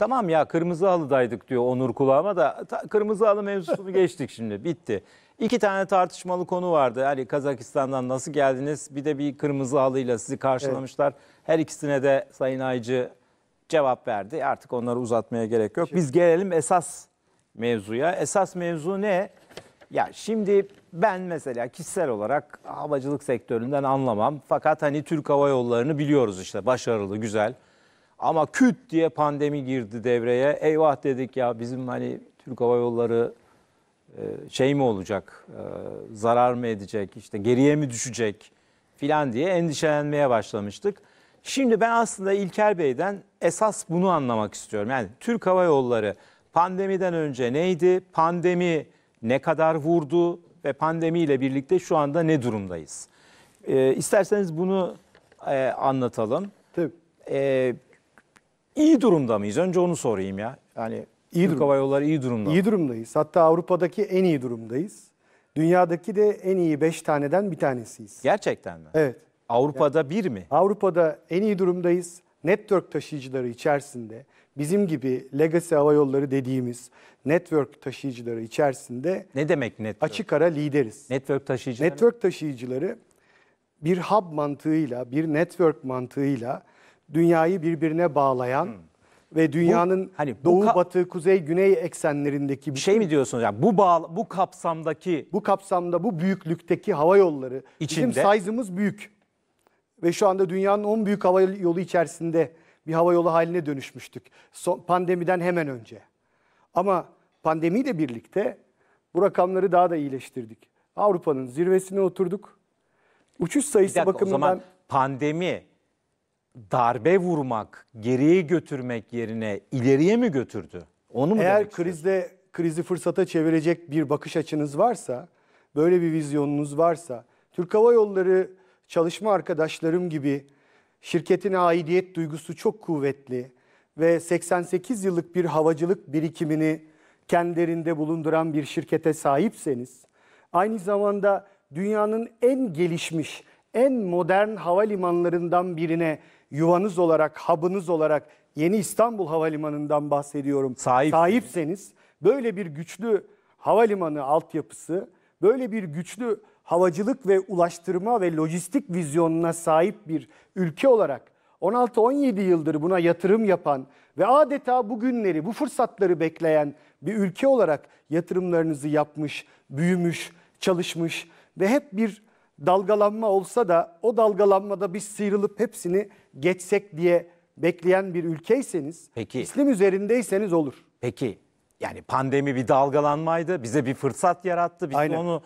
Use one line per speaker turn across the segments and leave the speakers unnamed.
Tamam ya kırmızı halıdaydık diyor Onur kulağıma da ta, kırmızı halı mevzusunu geçtik şimdi bitti. İki tane tartışmalı konu vardı. Hani Kazakistan'dan nasıl geldiniz? Bir de bir kırmızı halıyla sizi karşılamışlar. Evet. Her ikisine de Sayın Aycı cevap verdi. Artık onları uzatmaya gerek yok. Biz gelelim esas mevzuya. Esas mevzu ne? Ya şimdi ben mesela kişisel olarak havacılık sektöründen anlamam. Fakat hani Türk Hava Yolları'nı biliyoruz işte başarılı, güzel. Ama küt diye pandemi girdi devreye. Eyvah dedik ya bizim hani Türk Hava Yolları e, şey mi olacak, e, zarar mı edecek, işte geriye mi düşecek filan diye endişelenmeye başlamıştık. Şimdi ben aslında İlker Bey'den esas bunu anlamak istiyorum. Yani Türk Hava Yolları pandemiden önce neydi, pandemi ne kadar vurdu ve pandemiyle birlikte şu anda ne durumdayız? Ee, isterseniz bunu e, anlatalım. Tabii. Ee, İyi durumda mıyız? Önce onu sorayım ya. Yani iyi Türk durum. Hava Yolları iyi
durumda. İyi durumdayız. Hatta Avrupa'daki en iyi durumdayız. Dünyadaki de en iyi 5 taneden bir tanesiyiz. Gerçekten mi? Evet. Avrupa'da yani, bir mi? Avrupa'da en iyi durumdayız. Network taşıyıcıları içerisinde bizim gibi legacy hava yolları dediğimiz network taşıyıcıları içerisinde Ne demek network? Açık ara lideriz. Network taşıyıcıları Network taşıyıcıları bir hub mantığıyla, bir network mantığıyla dünyayı birbirine bağlayan hmm. ve dünyanın bu, hani bu doğu batı kuzey güney eksenlerindeki bir şey mi diyorsunuz yani bu bağ bu kapsamdaki bu kapsamda bu büyüklükteki hava yolları içinde bizim size'ımız büyük ve şu anda dünyanın 10 büyük hava yolu içerisinde bir hava yolu haline dönüşmüştük. Son, pandemiden hemen önce. Ama pandemiyle birlikte bu rakamları daha da iyileştirdik. Avrupa'nın zirvesine oturduk. Uçuş sayısı bir dakika, bakımından... O zaman
pandemi darbe vurmak, geriye götürmek yerine ileriye mi götürdü?
Onu mu Eğer demek krizde krizi fırsata çevirecek bir bakış açınız varsa, böyle bir vizyonunuz varsa, Türk Hava Yolları çalışma arkadaşlarım gibi şirketine aidiyet duygusu çok kuvvetli ve 88 yıllık bir havacılık birikimini kendilerinde bulunduran bir şirkete sahipseniz, aynı zamanda dünyanın en gelişmiş, en modern havalimanlarından birine yuvanız olarak, hub'ınız olarak Yeni İstanbul Havalimanı'ndan bahsediyorum. Sahip. Sahipseniz böyle bir güçlü havalimanı altyapısı, böyle bir güçlü havacılık ve ulaştırma ve lojistik vizyonuna sahip bir ülke olarak 16-17 yıldır buna yatırım yapan ve adeta bu günleri, bu fırsatları bekleyen bir ülke olarak yatırımlarınızı yapmış, büyümüş, çalışmış ve hep bir dalgalanma olsa da o dalgalanmada biz sıyrılıp hepsini geçsek diye bekleyen bir ülkeyseniz, Peki. İslam üzerindeyseniz olur.
Peki yani pandemi bir dalgalanmaydı, bize bir
fırsat yarattı. Biz Aynen. onu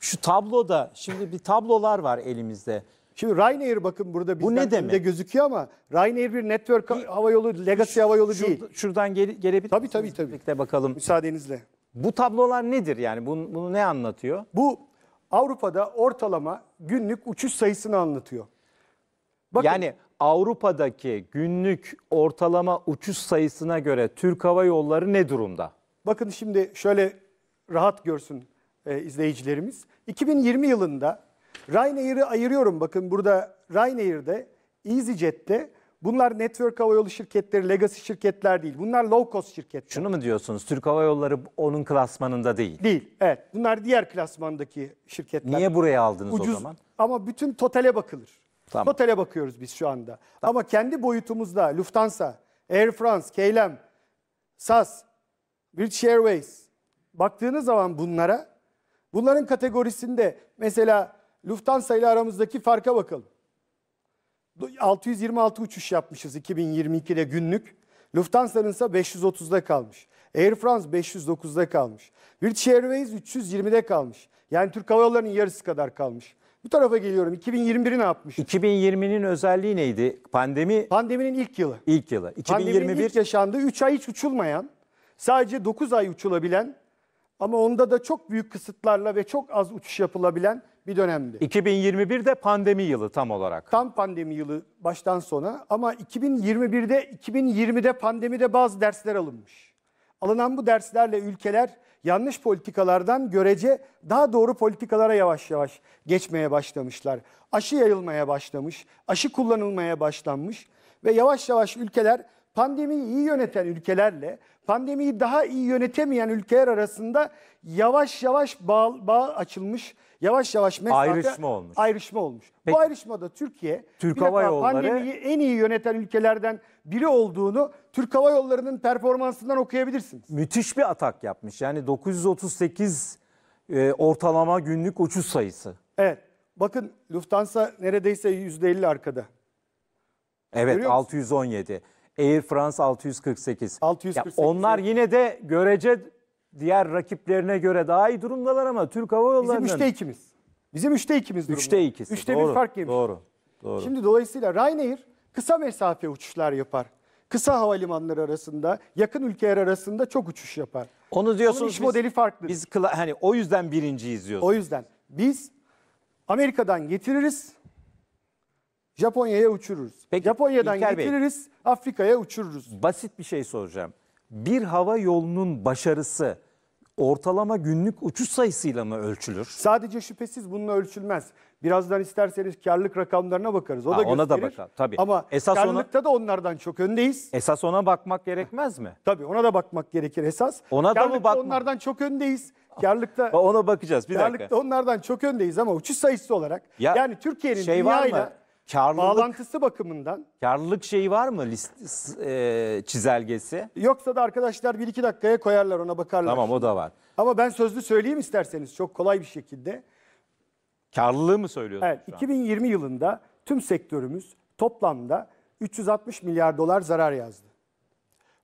şu tabloda şimdi bir tablolar var elimizde. Şimdi Ryanair bakın burada bizden de gözüküyor ama Ryanair bir network bir, havayolu, legacy havayolu şur, değil. Şuradan gel, gelebilir tabii, tabii, tabii. Birlikte bakalım. Müsaadenizle. Bu tablolar nedir yani? Bunu, bunu ne anlatıyor? Bu Avrupa'da ortalama günlük uçuş
sayısını anlatıyor. Bakın, yani Avrupa'daki günlük ortalama uçuş sayısına göre Türk Hava Yolları ne durumda?
Bakın şimdi şöyle rahat görsün e, izleyicilerimiz. 2020 yılında Ryanair'i ayırıyorum. Bakın burada Ryanair'de, EasyJet'te Bunlar network hava yolu şirketleri, legacy şirketler değil. Bunlar low cost şirketler.
Şunu mu diyorsunuz? Türk Hava Yolları onun klasmanında değil.
Değil. Evet. Bunlar diğer klasmandaki şirketler. Niye buraya aldınız Ucuz, o zaman? Ama bütün totale bakılır. Tamam. Totale bakıyoruz biz şu anda. Tamam. Ama kendi boyutumuzda Lufthansa, Air France, KLM, SAS, British Airways baktığınız zaman bunlara bunların kategorisinde mesela Lufthansa ile aramızdaki farka bakalım. 626 uçuş yapmışız 2022'de günlük. Lufthansa'nın ise 530'da kalmış. Air France 509'da kalmış. British Airways 320'de kalmış. Yani Türk Hava Yolları'nın yarısı kadar kalmış. Bu tarafa geliyorum. 2021'i
ne yapmış? 2020'nin özelliği neydi? Pandemi? Pandeminin ilk yılı. İlk yılı. 2021 Pandeminin ilk
yaşandığı 3 ay hiç uçulmayan, sadece 9 ay uçulabilen ama onda da çok büyük kısıtlarla ve çok az uçuş yapılabilen bir dönemdi.
2021'de pandemi yılı tam olarak.
Tam pandemi yılı baştan sona ama 2021'de 2020'de pandemide bazı dersler alınmış. Alınan bu derslerle ülkeler yanlış politikalardan görece daha doğru politikalara yavaş yavaş geçmeye başlamışlar. Aşı yayılmaya başlamış, aşı kullanılmaya başlanmış ve yavaş yavaş ülkeler pandemiyi iyi yöneten ülkelerle pandemiyi daha iyi yönetemeyen ülkeler arasında yavaş yavaş bağ, bağ açılmış yavaş yavaş mesafe ayrışma olmuş. Ayrışma olmuş. Peki. Bu ayrışmada Türkiye Türk Hava Yolları pandemiyi en iyi yöneten ülkelerden biri olduğunu Türk Hava Yolları'nın performansından okuyabilirsiniz.
Müthiş bir atak yapmış. Yani 938 e, ortalama günlük uçuş sayısı.
Evet. Bakın Lufthansa neredeyse %50 arkada.
Evet 617. Air France 648. 648. Ya onlar yine de görece diğer rakiplerine
göre daha iyi durumdalar ama Türk Hava Yolları'nın... Bizim üçte ikimiz. Bizim üçte ikimiz durumda. 3'te 2'si. 3'te bir fark
yemiş. Doğru. Doğru.
Şimdi dolayısıyla Ryanair kısa mesafe uçuşlar yapar. Kısa havalimanları arasında, yakın ülkeler arasında çok uçuş yapar. Onu diyorsunuz Onun iş modeli farklı. Biz hani o yüzden birinci diyorsunuz. O yüzden biz Amerika'dan getiririz, Japonya'ya uçururuz. Peki, Japonya'dan İlker getiririz, Afrika'ya uçururuz.
Basit bir şey soracağım. Bir hava yolunun başarısı ortalama
günlük uçuş sayısıyla mı ölçülür? Sadece şüphesiz bununla ölçülmez. Birazdan isterseniz karlılık rakamlarına bakarız. O ha, da ona da bakalım tabii. Ama esas karlılıkta ona, da onlardan çok öndeyiz. Esas ona bakmak gerekmez mi? Tabii ona da bakmak gerekir esas. Ona da mı bakmak? onlardan çok öndeyiz. Karlılıkta ona bakacağız bir dakika. Karlılıkta onlardan çok öndeyiz ama uçuş sayısı olarak ya, yani Türkiye'nin şey dünyayla
Karlılık, bağlantısı
bakımından.
Karlılık şeyi var mı list, e,
çizelgesi? Yoksa da arkadaşlar bir iki dakikaya koyarlar ona bakarlar. Tamam o da var. Ama ben sözlü söyleyeyim isterseniz çok kolay bir şekilde. Karlılığı mı söylüyorsunuz? Evet, 2020 yılında tüm sektörümüz toplamda 360 milyar dolar zarar yazdı.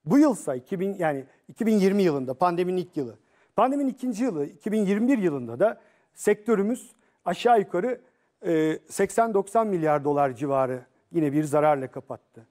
Bu yılsa 2000 yani 2020 yılında pandeminin ilk yılı. Pandeminin ikinci yılı 2021 yılında da sektörümüz aşağı yukarı 80-90 ee, milyar dolar civarı yine bir zararla kapattı.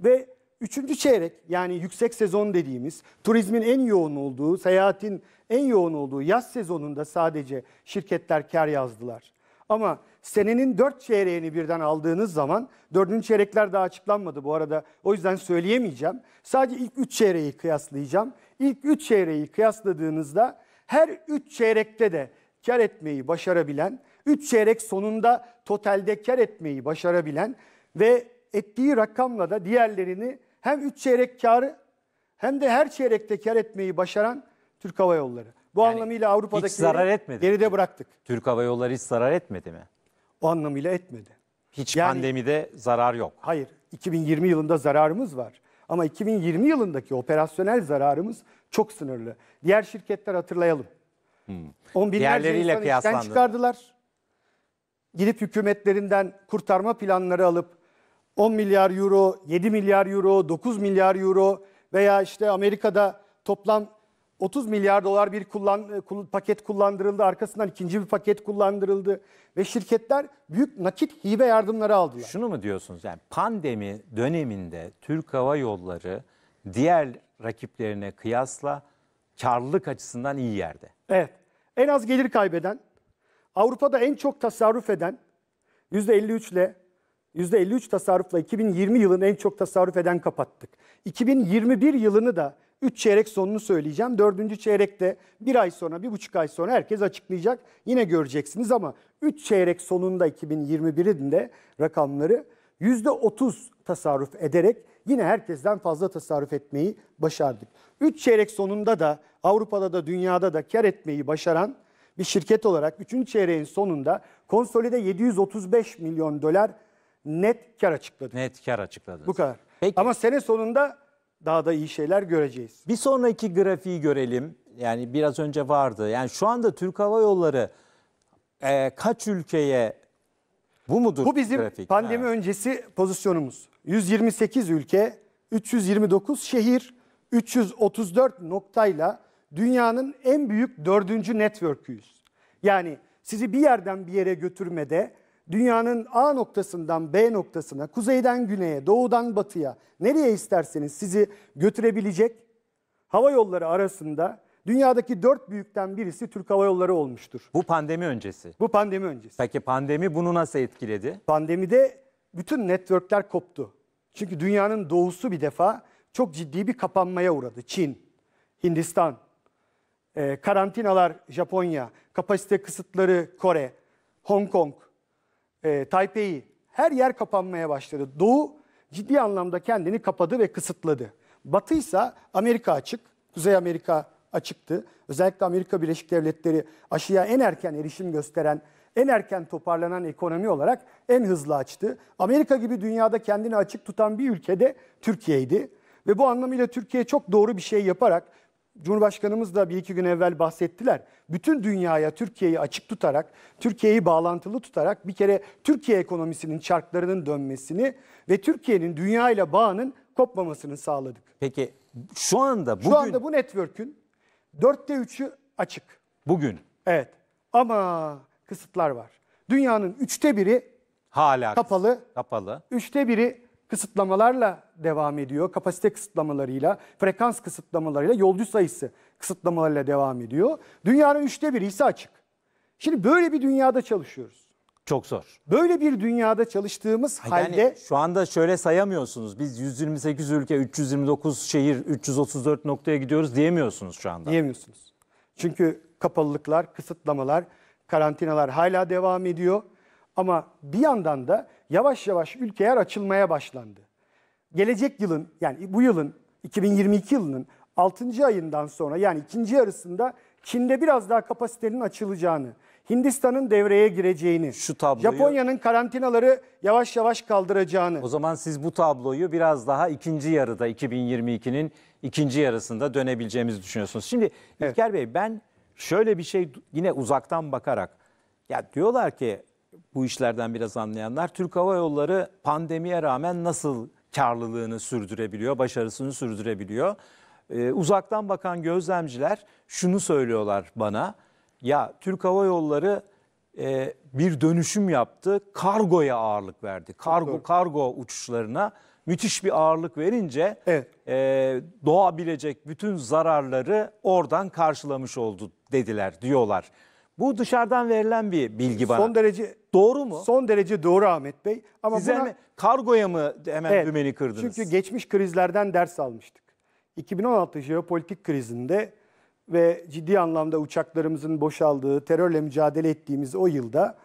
Ve üçüncü çeyrek yani yüksek sezon dediğimiz turizmin en yoğun olduğu, seyahatin en yoğun olduğu yaz sezonunda sadece şirketler kar yazdılar. Ama senenin dört çeyreğini birden aldığınız zaman dördüncü çeyrekler daha açıklanmadı bu arada. O yüzden söyleyemeyeceğim. Sadece ilk üç çeyreği kıyaslayacağım. İlk üç çeyreği kıyasladığınızda her üç çeyrekte de kar etmeyi başarabilen 3 çeyrek sonunda totalde kar etmeyi başarabilen ve ettiği rakamla da diğerlerini hem 3 çeyrek karı hem de her çeyrekte kar etmeyi başaran Türk Hava Yolları. Bu yani anlamıyla Avrupa'daki zarar etmedi.
geride bıraktık. Türk Hava Yolları hiç zarar etmedi mi? O anlamıyla etmedi. Hiç yani, pandemide zarar yok.
Hayır. 2020 yılında zararımız var. Ama 2020 yılındaki operasyonel zararımız çok sınırlı. Diğer şirketler hatırlayalım. Hmm. On binlerce Diğerleriyle insan işten çıkardılar gidip hükümetlerinden kurtarma planları alıp 10 milyar euro, 7 milyar euro, 9 milyar euro veya işte Amerika'da toplam 30 milyar dolar bir kullan, e, paket kullandırıldı. Arkasından ikinci bir paket kullandırıldı. Ve şirketler büyük nakit hibe yardımları aldılar.
Şunu mu diyorsunuz? Yani pandemi döneminde Türk Hava Yolları diğer rakiplerine kıyasla karlılık açısından iyi yerde.
Evet. En az gelir kaybeden, Avrupa'da en çok tasarruf eden %53 ile %53 tasarrufla 2020 yılını en çok tasarruf eden kapattık. 2021 yılını da 3 çeyrek sonunu söyleyeceğim. 4. çeyrekte bir ay sonra, bir buçuk ay sonra herkes açıklayacak. Yine göreceksiniz ama 3 çeyrek sonunda 2021'in de rakamları %30 tasarruf ederek yine herkesten fazla tasarruf etmeyi başardık. 3 çeyrek sonunda da Avrupa'da da dünyada da kar etmeyi başaran bir şirket olarak 3. çeyreğin sonunda konsolide 735 milyon dolar net kar açıkladı. Net kar
açıkladı. Bu kadar.
Peki. Ama sene sonunda daha da iyi şeyler göreceğiz.
Bir sonraki grafiği görelim. Yani biraz önce vardı. Yani şu anda Türk Hava Yolları e, kaç ülkeye bu mudur? Bu bizim grafik? pandemi ha.
öncesi pozisyonumuz. 128 ülke, 329 şehir, 334 noktayla dünyanın en büyük dördüncü network'üyüz. Yani sizi bir yerden bir yere götürmede dünyanın A noktasından B noktasına, kuzeyden güneye, doğudan batıya nereye isterseniz sizi götürebilecek hava yolları arasında dünyadaki dört büyükten birisi Türk Hava Yolları olmuştur. Bu pandemi öncesi. Bu pandemi öncesi. Peki pandemi bunu nasıl etkiledi? Pandemide bütün networkler koptu. Çünkü dünyanın doğusu bir defa çok ciddi bir kapanmaya uğradı. Çin, Hindistan, e, karantinalar Japonya, kapasite kısıtları Kore, Hong Kong, e, Taipei her yer kapanmaya başladı. Doğu ciddi anlamda kendini kapadı ve kısıtladı. Batı ise Amerika açık, Kuzey Amerika açıktı. Özellikle Amerika Birleşik Devletleri aşıya en erken erişim gösteren, en erken toparlanan ekonomi olarak en hızlı açtı. Amerika gibi dünyada kendini açık tutan bir ülkede Türkiye'ydi. Ve bu anlamıyla Türkiye çok doğru bir şey yaparak Cumhurbaşkanımız da bir iki gün evvel bahsettiler. Bütün dünyaya Türkiye'yi açık tutarak, Türkiye'yi bağlantılı tutarak bir kere Türkiye ekonomisinin çarklarının dönmesini ve Türkiye'nin dünya ile bağının kopmamasını sağladık. Peki şu anda bugün... Şu anda bu network'ün dörtte üçü açık. Bugün? Evet ama kısıtlar var. Dünyanın üçte biri Hala kapalı. Kapalı. Üçte biri kısıtlamalarla devam ediyor. Kapasite kısıtlamalarıyla, frekans kısıtlamalarıyla, yolcu sayısı kısıtlamalarıyla devam ediyor. Dünyanın üçte biri ise açık. Şimdi böyle bir dünyada çalışıyoruz. Çok zor. Böyle bir dünyada çalıştığımız yani halde...
Şu anda şöyle sayamıyorsunuz. Biz 128 ülke, 329 şehir, 334 noktaya gidiyoruz diyemiyorsunuz şu anda.
Diyemiyorsunuz. Çünkü kapalılıklar, kısıtlamalar, karantinalar hala devam ediyor. Ama bir yandan da yavaş yavaş ülkeler açılmaya başlandı. Gelecek yılın yani bu yılın 2022 yılının 6. ayından sonra yani ikinci yarısında Çin'de biraz daha kapasitenin açılacağını, Hindistan'ın devreye gireceğini, şu tabloyu Japonya'nın karantinaları yavaş yavaş kaldıracağını. O zaman siz bu tabloyu biraz daha ikinci yarıda
2022'nin ikinci yarısında dönebileceğimizi düşünüyorsunuz. Şimdi İlker evet. Bey ben şöyle bir şey yine uzaktan bakarak ya diyorlar ki bu işlerden biraz anlayanlar. Türk Hava Yolları pandemiye rağmen nasıl karlılığını sürdürebiliyor, başarısını sürdürebiliyor? Ee, uzaktan bakan gözlemciler şunu söylüyorlar bana. Ya Türk Hava Yolları e, bir dönüşüm yaptı, kargoya ağırlık verdi. Kargo kargo uçuşlarına müthiş bir ağırlık verince evet. e, doğabilecek bütün zararları oradan karşılamış oldu dediler,
diyorlar. Bu dışarıdan verilen bir bilgi bana. Son derece doğru mu? Son derece doğru Ahmet Bey. Ama Siz buna... hemen, kargoya mı hemen evet, dümeni kırdınız? Çünkü geçmiş krizlerden ders almıştık. 2016 jeopolitik krizinde ve ciddi anlamda uçaklarımızın boşaldığı, terörle mücadele ettiğimiz o yılda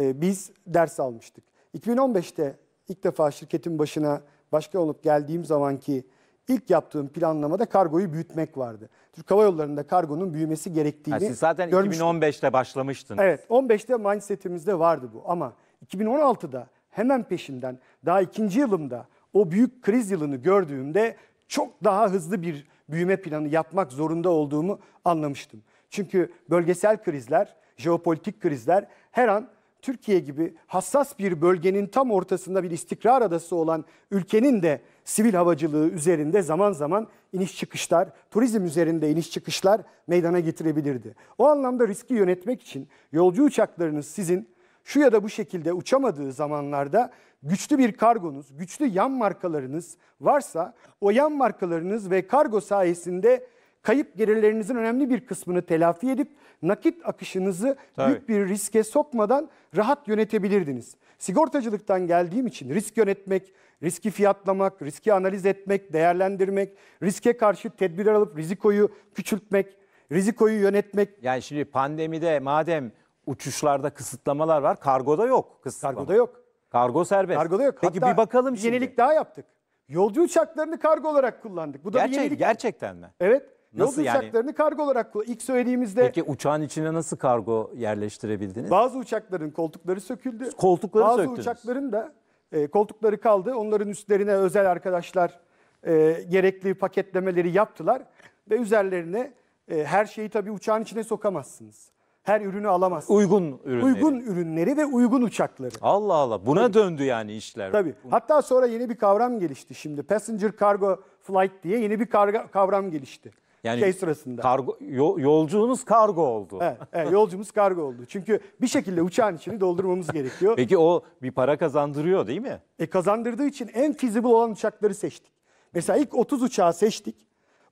e, biz ders almıştık. 2015'te ilk defa şirketin başına başka olup geldiğim zamanki İlk yaptığım planlamada kargoyu büyütmek vardı. Türk Hava Yolları'nda kargonun büyümesi gerektiğini yani siz zaten görmüştüm.
2015'te başlamıştınız. Evet
15'te mindsetimizde vardı bu ama 2016'da hemen peşinden daha ikinci yılımda o büyük kriz yılını gördüğümde çok daha hızlı bir büyüme planı yapmak zorunda olduğumu anlamıştım. Çünkü bölgesel krizler, jeopolitik krizler her an Türkiye gibi hassas bir bölgenin tam ortasında bir istikrar adası olan ülkenin de sivil havacılığı üzerinde zaman zaman iniş çıkışlar, turizm üzerinde iniş çıkışlar meydana getirebilirdi. O anlamda riski yönetmek için yolcu uçaklarınız sizin şu ya da bu şekilde uçamadığı zamanlarda güçlü bir kargonuz, güçlü yan markalarınız varsa o yan markalarınız ve kargo sayesinde kayıp gelirlerinizin önemli bir kısmını telafi edip nakit akışınızı Tabii. büyük bir riske sokmadan rahat yönetebilirdiniz. Sigortacılıktan geldiğim için risk yönetmek, riski fiyatlamak, riski analiz etmek, değerlendirmek, riske karşı tedbirler alıp rizikoyu küçültmek, rizikoyu yönetmek.
Yani şimdi pandemide madem uçuşlarda kısıtlamalar var, kargoda yok kısıtlama. Kargoda yok.
Kargo serbest. Kargoda yok. Peki Hatta bir bakalım şimdi. Yenilik daha yaptık. Yolcu uçaklarını kargo olarak kullandık. Bu da Gerçek, bir yenilik. Gerçekten mi? Evet. Nasıl Yolcu yani? uçaklarını kargo olarak ilk söylediğimizde Peki
uçağın içine nasıl kargo yerleştirebildiniz? bazı uçakların koltukları söküldü. Koltukları bazı söktünüz.
uçakların da e, koltukları kaldı. Onların üstlerine özel arkadaşlar e, gerekli paketlemeleri yaptılar ve üzerlerine e, her şeyi tabii uçağın içine sokamazsınız. Her ürünü alamazsınız. Uygun ürünleri. Uygun ürünleri ve uygun uçakları.
Allah Allah buna döndü yani işler. Tabii.
Hatta sonra yeni bir kavram gelişti şimdi. Passenger Cargo Flight diye yeni bir karga- kavram gelişti. Yani şey sırasında. Kargo, yo, kargo oldu. Evet, evet, yolcumuz kargo oldu. Çünkü bir şekilde uçağın içini doldurmamız gerekiyor. Peki o bir para kazandırıyor değil mi? E, kazandırdığı için en feasible olan uçakları seçtik. Mesela ilk 30 uçağı seçtik.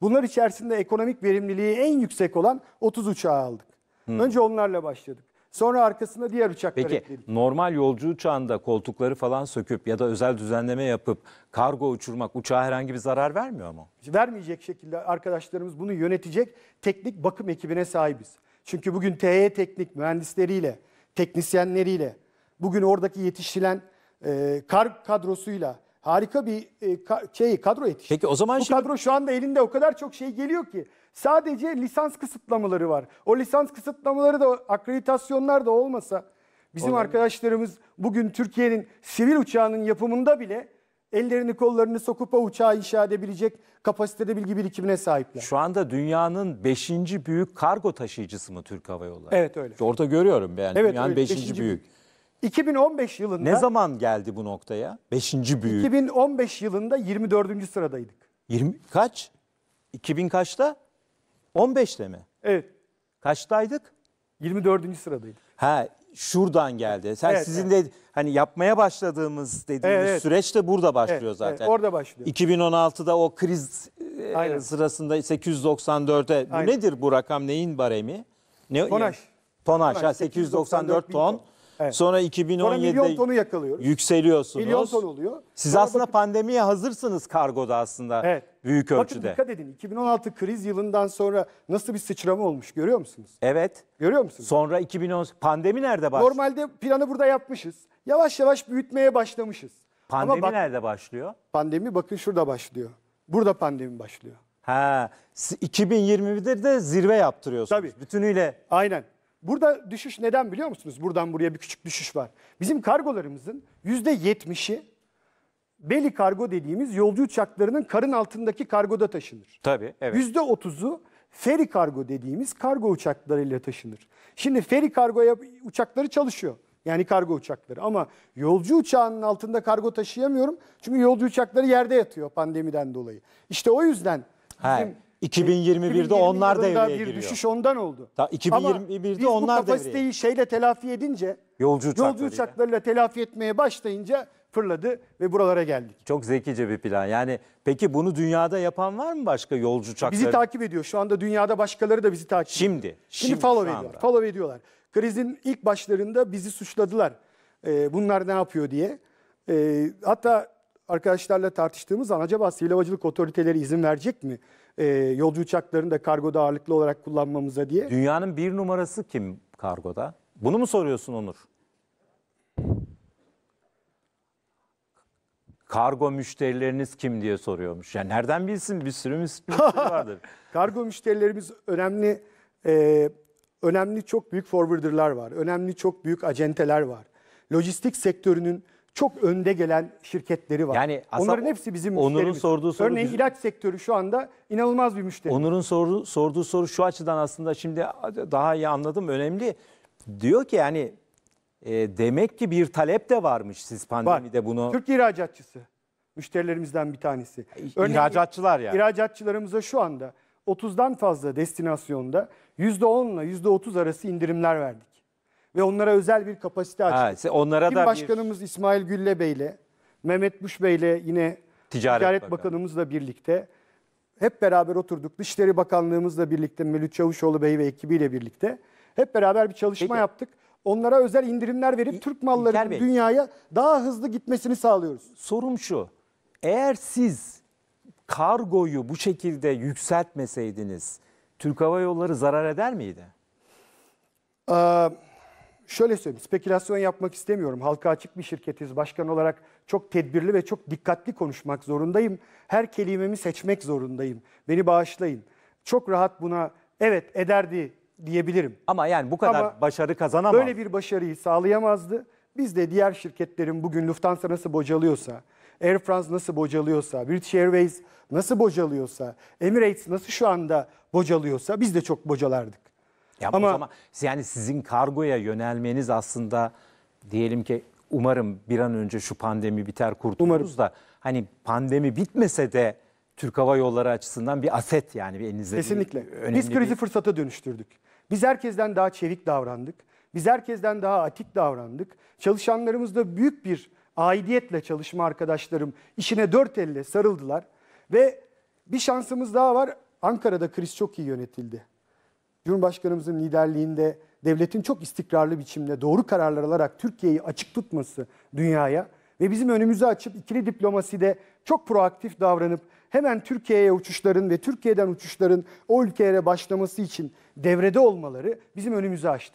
Bunlar içerisinde ekonomik verimliliği en yüksek olan 30 uçağı aldık. Hmm. Önce onlarla başladık. Sonra arkasında diğer uçaklar Peki ekledik.
normal yolcu uçağında koltukları falan söküp ya da özel düzenleme yapıp kargo uçurmak uçağa herhangi bir zarar vermiyor mu?
Vermeyecek şekilde arkadaşlarımız bunu yönetecek teknik bakım ekibine sahibiz. Çünkü bugün TE teknik mühendisleriyle, teknisyenleriyle, bugün oradaki yetiştirilen e, kar kadrosuyla harika bir e, ka şey kadro yetişti. Peki o zaman Bu şimdi kadro şu anda elinde o kadar çok şey geliyor ki Sadece lisans kısıtlamaları var. O lisans kısıtlamaları da akreditasyonlar da olmasa bizim Olur. arkadaşlarımız bugün Türkiye'nin sivil uçağının yapımında bile ellerini kollarını sokup o uçağı inşa edebilecek kapasitede bilgi birikimine sahipler.
Şu anda dünyanın 5. büyük kargo taşıyıcısı mı Türk Hava Yolları? Evet öyle. Orada görüyorum yani evet, dünyanın 5. büyük.
2015 yılında... Ne zaman
geldi bu noktaya? 5. büyük.
2015 yılında 24. sıradaydık.
20 kaç? 2000 kaçta? 15'te mi? Evet. Kaçtaydık? 24. sıradaydık. Ha şuradan geldi. Sen Evet, sizin de hani yapmaya başladığımız dediğimiz Evet, evet. süreç de burada başlıyor Evet, zaten. evet, orada başlıyor. 2016'da o kriz e, Aynen. sırasında 894'e bu Aynen. nedir bu rakam neyin baremi? Ne, Tonaj. Tonaj, ha, 894 894 ton. ton. Evet. Sonra 2017'de Sonra milyon tonu yakalıyoruz. yükseliyorsunuz. Milyon ton oluyor. Siz Sonra aslında bakın, pandemiye hazırsınız kargoda aslında evet. büyük ölçüde. Bakın dikkat
edin 2016 kriz yılından sonra nasıl bir sıçrama olmuş görüyor musunuz? Evet. Görüyor musunuz? Sonra 2010 pandemi nerede başlıyor? Normalde planı burada yapmışız. Yavaş yavaş büyütmeye başlamışız. Pandemi bak, nerede başlıyor? Pandemi bakın şurada başlıyor. Burada pandemi başlıyor. Ha, 2021'de de zirve yaptırıyorsunuz. Tabii. Bütünüyle. Aynen. Burada düşüş neden biliyor musunuz? Buradan buraya bir küçük düşüş var. Bizim kargolarımızın yüzde yetmişi belli kargo dediğimiz yolcu uçaklarının karın altındaki kargoda taşınır.
Tabii evet. Yüzde
otuz'u feri kargo dediğimiz kargo uçaklarıyla taşınır. Şimdi feri kargo uçakları çalışıyor. Yani kargo uçakları ama yolcu uçağının altında kargo taşıyamıyorum. Çünkü yolcu uçakları yerde yatıyor pandemiden dolayı. İşte o yüzden bizim
2021'de onlar devreye bir düşüş
ondan oldu. Ta, 2021'de Ama onlar devreye. biz bu kapasiteyi şeyle telafi edince,
yolcu, uçakları yolcu
uçaklarıyla telafi etmeye başlayınca fırladı ve buralara geldik.
Çok zekice bir plan. Yani peki bunu dünyada yapan var mı başka yolcu uçakları? Bizi
takip ediyor. Şu anda dünyada başkaları da bizi takip ediyor. Şimdi. Şimdi, şimdi follow ediyorlar. Follow ediyorlar. Krizin ilk başlarında bizi suçladılar. Ee, bunlar ne yapıyor diye. Ee, hatta arkadaşlarla tartıştığımız an acaba sivilavacılık otoriteleri izin verecek mi? e, yolcu uçaklarını da kargoda ağırlıklı olarak kullanmamıza diye.
Dünyanın bir numarası kim kargoda? Bunu mu soruyorsun Onur? Kargo müşterileriniz kim diye soruyormuş. Yani nereden bilsin bir
sürü müşteri vardır. Kargo müşterilerimiz önemli e, önemli çok büyük forwarder'lar var. Önemli çok büyük acenteler var. Lojistik sektörünün çok önde gelen şirketleri var. Yani Onların hepsi bizim Onur'un sorduğu soru Örneğin bizim- ilaç sektörü şu anda inanılmaz bir müşteri. Onur'un
soru, sorduğu soru şu açıdan aslında şimdi daha iyi anladım önemli. Diyor ki yani e, demek ki bir talep de varmış siz Var. pandemide
bunu Türk ihracatçısı müşterilerimizden bir tanesi. E, ihracatçılar yani. İhracatçılarımıza şu anda 30'dan fazla destinasyonda %10 ile %30 arası indirimler verdik ve onlara özel bir kapasite açtık. Evet, onlara Kim da başkanımız bir... İsmail Gülle Bey'le, Mehmet Muş Bey'le yine Ticaret, Ticaret Bakanı. Bakanımızla birlikte hep beraber oturduk. Dışişleri Bakanlığımızla birlikte Melih Çavuşoğlu Bey ve ekibiyle birlikte hep beraber bir çalışma Peki. yaptık. Onlara özel indirimler verip İ Türk mallarının dünyaya daha hızlı gitmesini sağlıyoruz. Sorum şu. Eğer siz kargoyu bu şekilde yükseltmeseydiniz Türk Hava Yolları zarar eder miydi? Ee, şöyle söyleyeyim, spekülasyon yapmak istemiyorum. Halka açık bir şirketiz. Başkan olarak çok tedbirli ve çok dikkatli konuşmak zorundayım. Her kelimemi seçmek zorundayım. Beni bağışlayın. Çok rahat buna evet ederdi diyebilirim. Ama yani bu kadar Ama başarı kazanamaz. Böyle bir başarıyı sağlayamazdı. Biz de diğer şirketlerin bugün Lufthansa nasıl bocalıyorsa, Air France nasıl bocalıyorsa, British Airways nasıl bocalıyorsa, Emirates nasıl şu anda bocalıyorsa biz de çok bocalardık. Ya Ama, o zaman
yani sizin kargoya yönelmeniz aslında diyelim ki umarım bir an önce şu pandemi biter kurtuluruz da hani pandemi bitmese de Türk Hava Yolları açısından bir aset yani bir elinizde. Kesinlikle. Bir, Biz krizi bir...
fırsata dönüştürdük. Biz herkesten daha çevik davrandık. Biz herkesten daha atik davrandık. Çalışanlarımız da büyük bir aidiyetle çalışma arkadaşlarım işine dört elle sarıldılar. Ve bir şansımız daha var. Ankara'da kriz çok iyi yönetildi. Cumhurbaşkanımızın liderliğinde devletin çok istikrarlı biçimde doğru kararlar alarak Türkiye'yi açık tutması dünyaya ve bizim önümüzü açıp ikili diplomaside çok proaktif davranıp hemen Türkiye'ye uçuşların ve Türkiye'den uçuşların o ülkelere başlaması için devrede olmaları bizim önümüzü açtı.